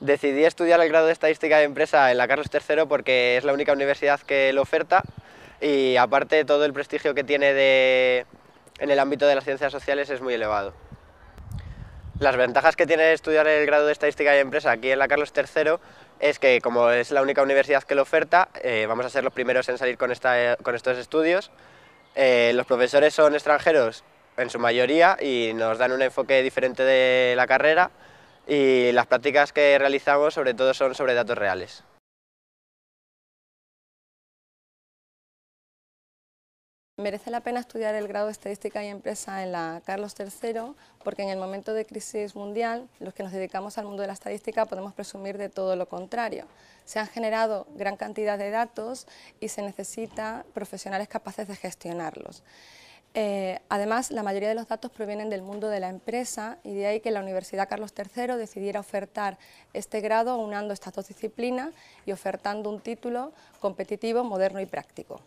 Decidí estudiar el grado de Estadística de Empresa en la Carlos III porque es la única universidad que lo oferta y aparte todo el prestigio que tiene en el ámbito de las ciencias sociales es muy elevado. Las ventajas que tiene estudiar el grado de Estadística de Empresa aquí en la Carlos III es que como es la única universidad que lo oferta, eh, vamos a ser los primeros en salir con, estos estudios. Eh, los profesores son extranjeros en su mayoría y nos dan un enfoque diferente de la carrera y las prácticas que realizamos sobre todo son sobre datos reales. Merece la pena estudiar el grado de Estadística y Empresa en la Carlos III porque en el momento de crisis mundial, los que nos dedicamos al mundo de la estadística podemos presumir de todo lo contrario. Se han generado gran cantidad de datos y se necesita profesionales capaces de gestionarlos. Eh, además, la mayoría de los datos provienen del mundo de la empresa y de ahí que la Universidad Carlos III decidiera ofertar este grado unando estas dos disciplinas y ofertando un título competitivo, moderno y práctico.